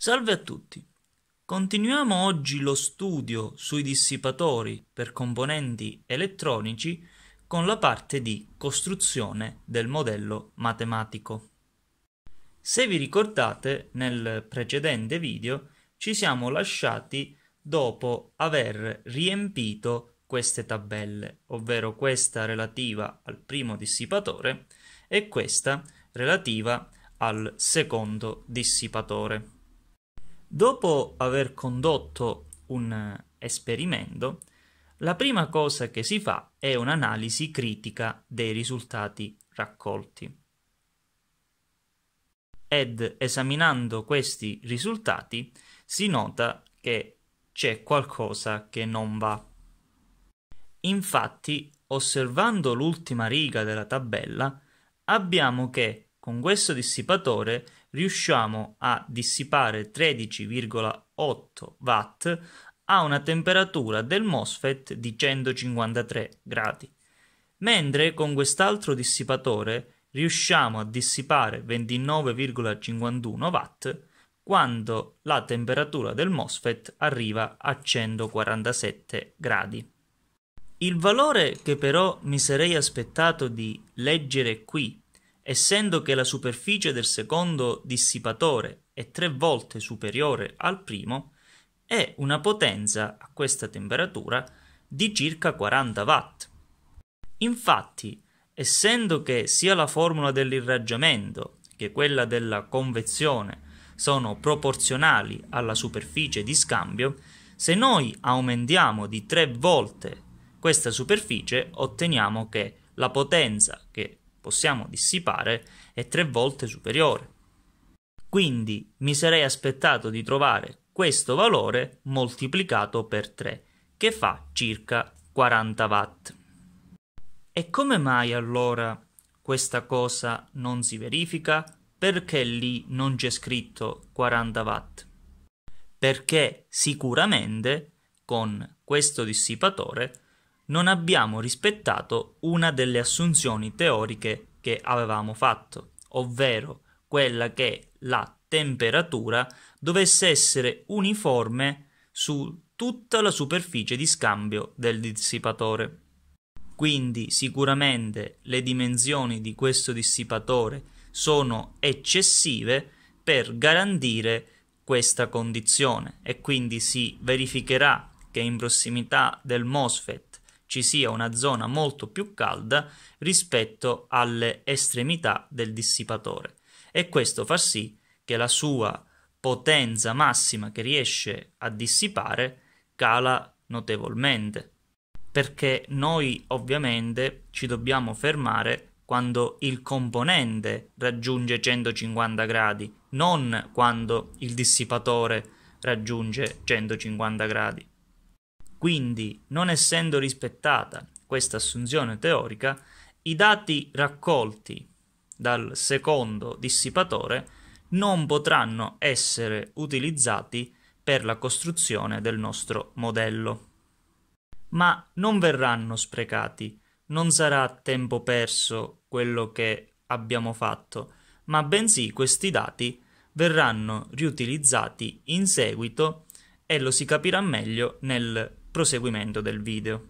Salve a tutti! Continuiamo oggi lo studio sui dissipatori per componenti elettronici con la parte di costruzione del modello matematico. Se vi ricordate, nel precedente video ci siamo lasciati dopo aver riempito queste tabelle, ovvero questa relativa al primo dissipatore e questa relativa al secondo dissipatore. Dopo aver condotto un eh, esperimento, la prima cosa che si fa è un'analisi critica dei risultati raccolti. Ed esaminando questi risultati si nota che c'è qualcosa che non va. Infatti, osservando l'ultima riga della tabella, abbiamo che con questo dissipatore riusciamo a dissipare 13,8 watt a una temperatura del MOSFET di 153 gradi, mentre con quest'altro dissipatore riusciamo a dissipare 29,51 watt quando la temperatura del MOSFET arriva a 147 gradi. Il valore che però mi sarei aspettato di leggere qui essendo che la superficie del secondo dissipatore è tre volte superiore al primo, è una potenza a questa temperatura di circa 40 watt. Infatti, essendo che sia la formula dell'irraggiamento che quella della convezione sono proporzionali alla superficie di scambio, se noi aumentiamo di tre volte questa superficie otteniamo che la potenza che possiamo dissipare è tre volte superiore. Quindi mi sarei aspettato di trovare questo valore moltiplicato per 3, che fa circa 40 watt. E come mai allora questa cosa non si verifica? Perché lì non c'è scritto 40 watt? Perché sicuramente con questo dissipatore non abbiamo rispettato una delle assunzioni teoriche che avevamo fatto, ovvero quella che la temperatura dovesse essere uniforme su tutta la superficie di scambio del dissipatore. Quindi sicuramente le dimensioni di questo dissipatore sono eccessive per garantire questa condizione e quindi si verificherà che in prossimità del MOSFET ci sia una zona molto più calda rispetto alle estremità del dissipatore e questo fa sì che la sua potenza massima che riesce a dissipare cala notevolmente perché noi ovviamente ci dobbiamo fermare quando il componente raggiunge 150 gradi, non quando il dissipatore raggiunge 150 gradi. Quindi, non essendo rispettata questa assunzione teorica, i dati raccolti dal secondo dissipatore non potranno essere utilizzati per la costruzione del nostro modello. Ma non verranno sprecati, non sarà tempo perso quello che abbiamo fatto, ma bensì questi dati verranno riutilizzati in seguito e lo si capirà meglio nel proseguimento del video.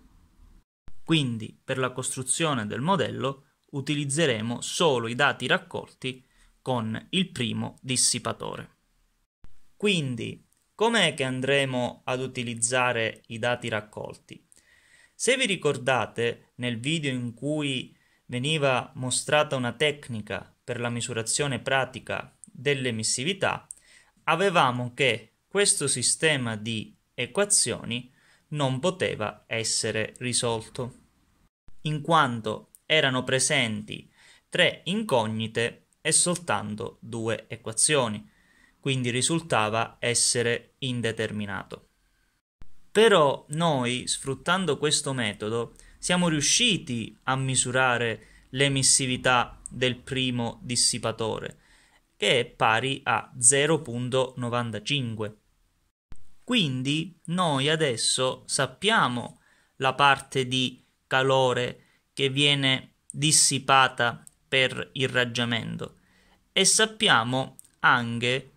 Quindi, per la costruzione del modello utilizzeremo solo i dati raccolti con il primo dissipatore. Quindi, com'è che andremo ad utilizzare i dati raccolti? Se vi ricordate, nel video in cui veniva mostrata una tecnica per la misurazione pratica dell'emissività, avevamo che questo sistema di equazioni non poteva essere risolto, in quanto erano presenti tre incognite e soltanto due equazioni, quindi risultava essere indeterminato. Però noi, sfruttando questo metodo, siamo riusciti a misurare l'emissività del primo dissipatore, che è pari a 0.95, quindi noi adesso sappiamo la parte di calore che viene dissipata per irraggiamento e sappiamo anche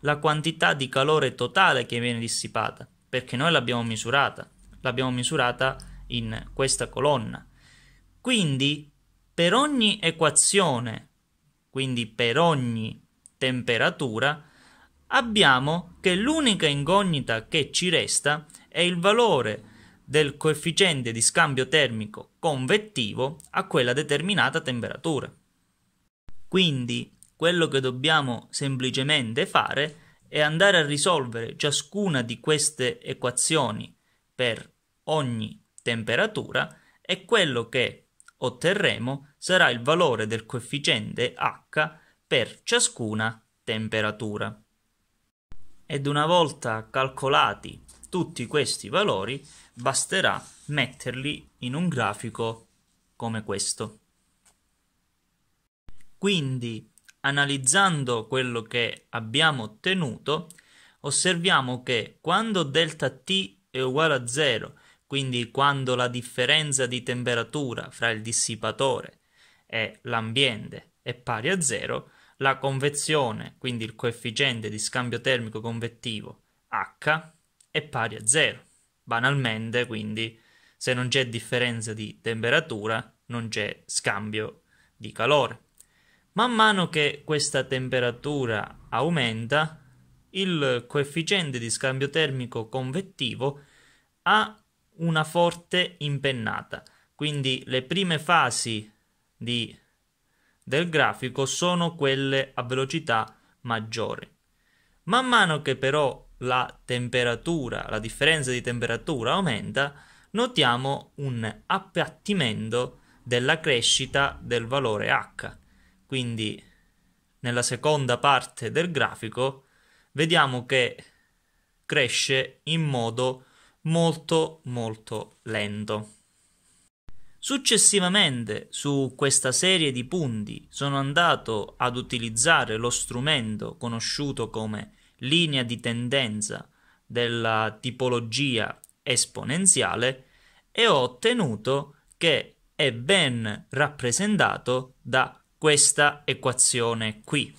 la quantità di calore totale che viene dissipata perché noi l'abbiamo misurata, l'abbiamo misurata in questa colonna. Quindi per ogni equazione, quindi per ogni temperatura, abbiamo che l'unica incognita che ci resta è il valore del coefficiente di scambio termico convettivo a quella determinata temperatura. Quindi quello che dobbiamo semplicemente fare è andare a risolvere ciascuna di queste equazioni per ogni temperatura e quello che otterremo sarà il valore del coefficiente H per ciascuna temperatura ed una volta calcolati tutti questi valori basterà metterli in un grafico come questo. Quindi, analizzando quello che abbiamo ottenuto, osserviamo che quando Δt è uguale a 0, quindi quando la differenza di temperatura fra il dissipatore e l'ambiente è pari a 0, la convezione, quindi il coefficiente di scambio termico convettivo H, è pari a 0. Banalmente, quindi, se non c'è differenza di temperatura, non c'è scambio di calore. Man mano che questa temperatura aumenta, il coefficiente di scambio termico convettivo ha una forte impennata. Quindi le prime fasi di del grafico sono quelle a velocità maggiore. Man mano che però la temperatura, la differenza di temperatura aumenta, notiamo un appiattimento della crescita del valore h. Quindi nella seconda parte del grafico vediamo che cresce in modo molto molto lento. Successivamente su questa serie di punti sono andato ad utilizzare lo strumento conosciuto come linea di tendenza della tipologia esponenziale e ho ottenuto che è ben rappresentato da questa equazione qui,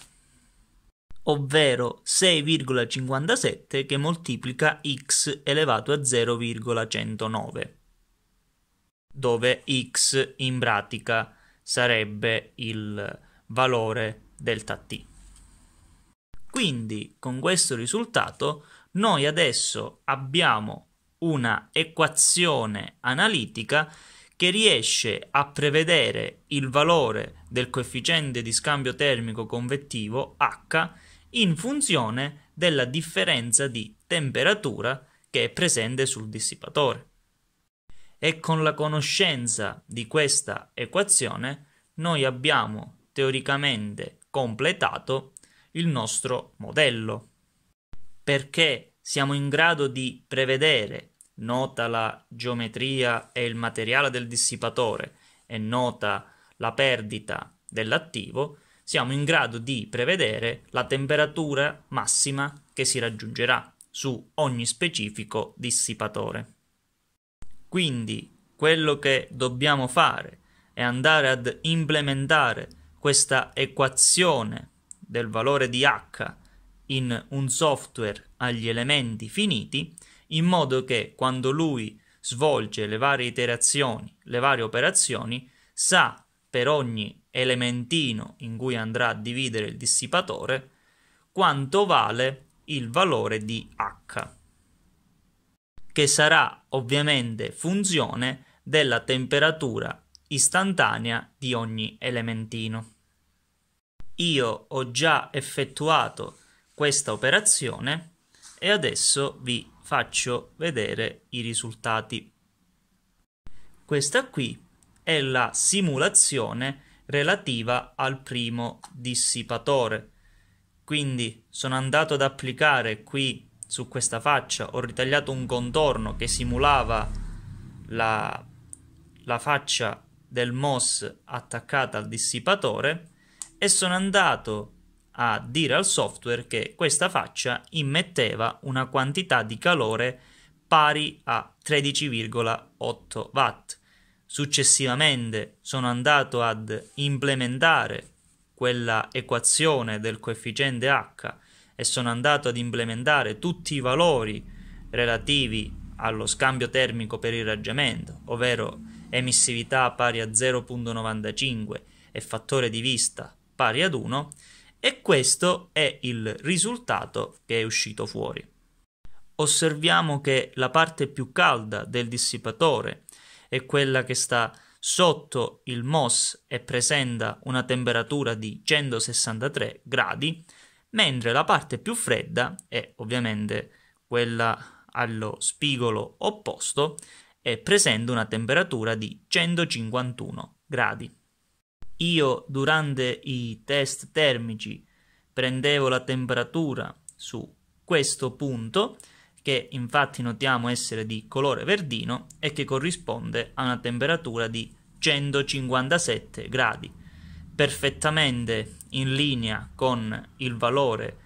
ovvero 6,57 che moltiplica x elevato a 0,109 dove x in pratica sarebbe il valore delta t. Quindi con questo risultato noi adesso abbiamo una equazione analitica che riesce a prevedere il valore del coefficiente di scambio termico convettivo H in funzione della differenza di temperatura che è presente sul dissipatore e con la conoscenza di questa equazione noi abbiamo teoricamente completato il nostro modello perché siamo in grado di prevedere, nota la geometria e il materiale del dissipatore e nota la perdita dell'attivo, siamo in grado di prevedere la temperatura massima che si raggiungerà su ogni specifico dissipatore. Quindi quello che dobbiamo fare è andare ad implementare questa equazione del valore di h in un software agli elementi finiti in modo che quando lui svolge le varie iterazioni, le varie operazioni, sa per ogni elementino in cui andrà a dividere il dissipatore quanto vale il valore di h che sarà ovviamente funzione della temperatura istantanea di ogni elementino. Io ho già effettuato questa operazione e adesso vi faccio vedere i risultati. Questa qui è la simulazione relativa al primo dissipatore. Quindi sono andato ad applicare qui su questa faccia, ho ritagliato un contorno che simulava la, la faccia del MOS attaccata al dissipatore e sono andato a dire al software che questa faccia immetteva una quantità di calore pari a 13,8 watt. Successivamente sono andato ad implementare quella equazione del coefficiente H e sono andato ad implementare tutti i valori relativi allo scambio termico per irraggiamento, ovvero emissività pari a 0.95 e fattore di vista pari ad 1, e questo è il risultato che è uscito fuori. Osserviamo che la parte più calda del dissipatore è quella che sta sotto il MOS e presenta una temperatura di 163 gradi, mentre la parte più fredda è ovviamente quella allo spigolo opposto e presenta una temperatura di 151 gradi. Io durante i test termici prendevo la temperatura su questo punto che infatti notiamo essere di colore verdino e che corrisponde a una temperatura di 157 gradi perfettamente in linea con il valore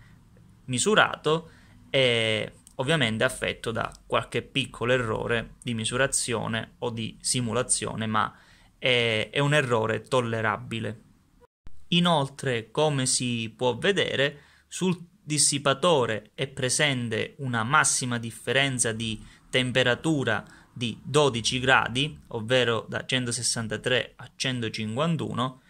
misurato e ovviamente affetto da qualche piccolo errore di misurazione o di simulazione, ma è, è un errore tollerabile. Inoltre, come si può vedere, sul dissipatore è presente una massima differenza di temperatura di 12 gradi, ovvero da 163 a 151,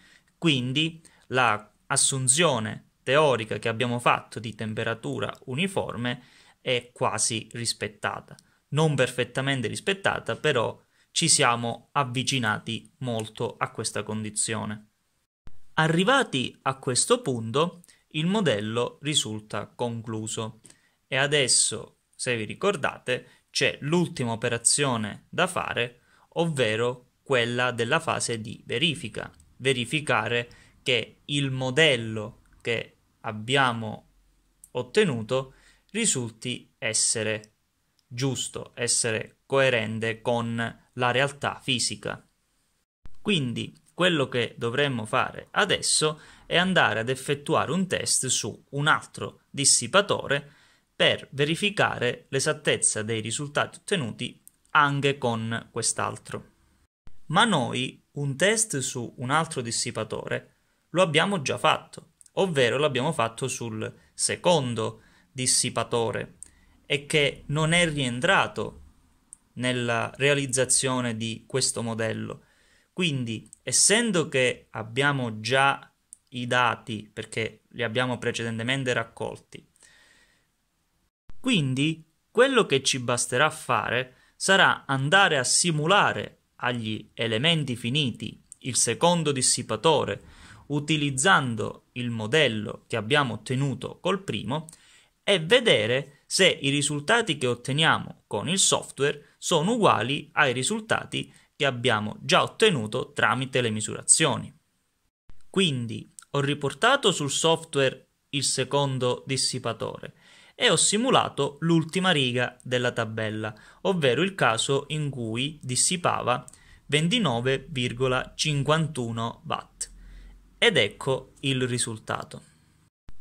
quindi la assunzione teorica che abbiamo fatto di temperatura uniforme è quasi rispettata. Non perfettamente rispettata, però ci siamo avvicinati molto a questa condizione. Arrivati a questo punto, il modello risulta concluso e adesso, se vi ricordate, c'è l'ultima operazione da fare, ovvero quella della fase di verifica, verificare che il modello che abbiamo ottenuto risulti essere giusto, essere coerente con la realtà fisica. Quindi quello che dovremmo fare adesso è andare ad effettuare un test su un altro dissipatore per verificare l'esattezza dei risultati ottenuti anche con quest'altro. Ma noi un test su un altro dissipatore lo abbiamo già fatto, ovvero l'abbiamo fatto sul secondo dissipatore e che non è rientrato nella realizzazione di questo modello. Quindi, essendo che abbiamo già i dati perché li abbiamo precedentemente raccolti, quindi quello che ci basterà fare sarà andare a simulare agli elementi finiti il secondo dissipatore utilizzando il modello che abbiamo ottenuto col primo e vedere se i risultati che otteniamo con il software sono uguali ai risultati che abbiamo già ottenuto tramite le misurazioni. Quindi ho riportato sul software il secondo dissipatore e ho simulato l'ultima riga della tabella, ovvero il caso in cui dissipava 29,51 watt. Ed ecco il risultato.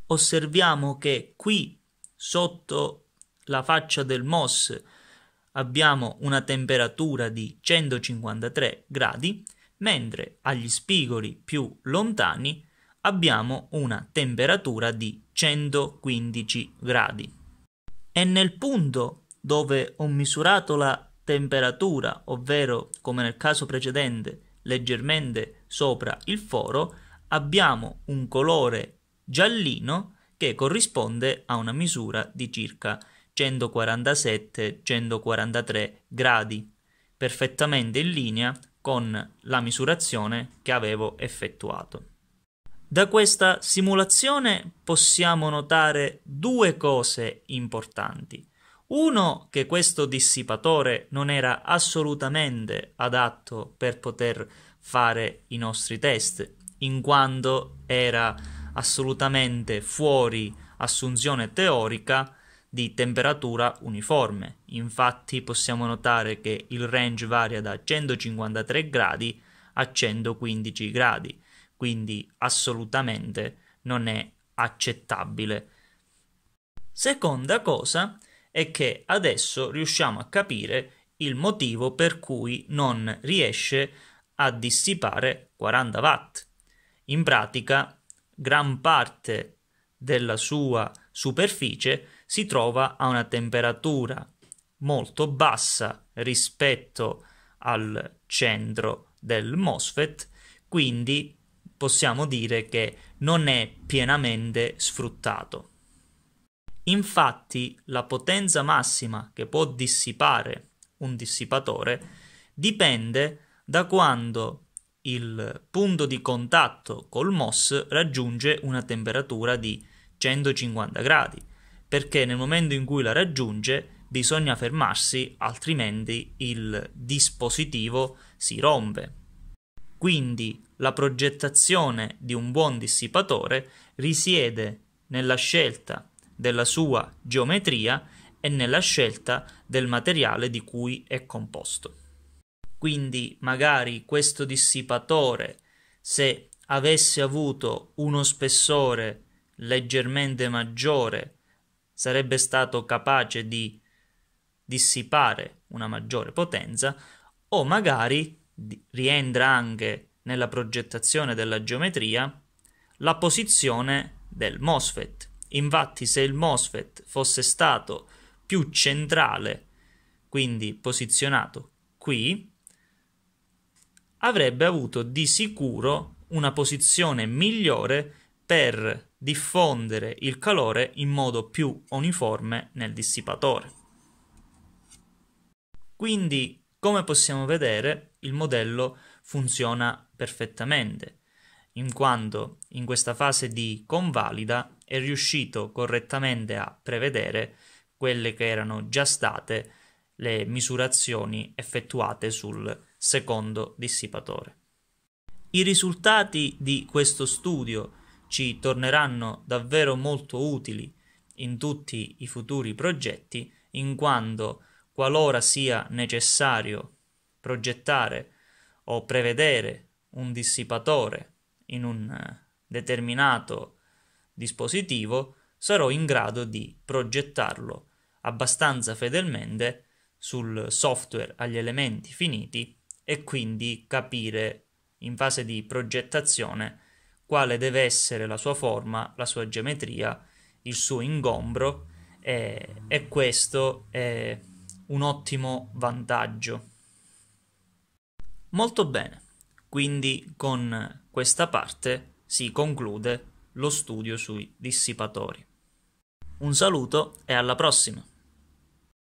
Osserviamo che qui sotto la faccia del MOS abbiamo una temperatura di 153 gradi, mentre agli spigoli più lontani abbiamo una temperatura di 115 gradi. E nel punto dove ho misurato la temperatura, ovvero come nel caso precedente, leggermente sopra il foro, abbiamo un colore giallino che corrisponde a una misura di circa 147-143 gradi, perfettamente in linea con la misurazione che avevo effettuato. Da questa simulazione possiamo notare due cose importanti. Uno, che questo dissipatore non era assolutamente adatto per poter fare i nostri test, in quanto era assolutamente fuori assunzione teorica di temperatura uniforme. Infatti possiamo notare che il range varia da 153 gradi a 115 gradi quindi assolutamente non è accettabile. Seconda cosa è che adesso riusciamo a capire il motivo per cui non riesce a dissipare 40 watt. In pratica, gran parte della sua superficie si trova a una temperatura molto bassa rispetto al centro del MOSFET, quindi possiamo dire che non è pienamente sfruttato. Infatti la potenza massima che può dissipare un dissipatore dipende da quando il punto di contatto col MOS raggiunge una temperatura di 150 gradi, perché nel momento in cui la raggiunge bisogna fermarsi, altrimenti il dispositivo si rompe. Quindi la progettazione di un buon dissipatore risiede nella scelta della sua geometria e nella scelta del materiale di cui è composto. Quindi magari questo dissipatore, se avesse avuto uno spessore leggermente maggiore, sarebbe stato capace di dissipare una maggiore potenza, o magari rientra anche nella progettazione della geometria la posizione del MOSFET. Infatti se il MOSFET fosse stato più centrale, quindi posizionato qui, avrebbe avuto di sicuro una posizione migliore per diffondere il calore in modo più uniforme nel dissipatore. Quindi, come possiamo vedere, il modello funziona perfettamente, in quanto in questa fase di convalida è riuscito correttamente a prevedere quelle che erano già state le misurazioni effettuate sul secondo dissipatore. I risultati di questo studio ci torneranno davvero molto utili in tutti i futuri progetti, in quanto qualora sia necessario progettare o prevedere un dissipatore in un eh, determinato dispositivo, sarò in grado di progettarlo abbastanza fedelmente sul software agli elementi finiti e quindi capire in fase di progettazione quale deve essere la sua forma, la sua geometria, il suo ingombro e, e questo è un ottimo vantaggio. Molto bene, quindi con questa parte si conclude lo studio sui dissipatori. Un saluto e alla prossima!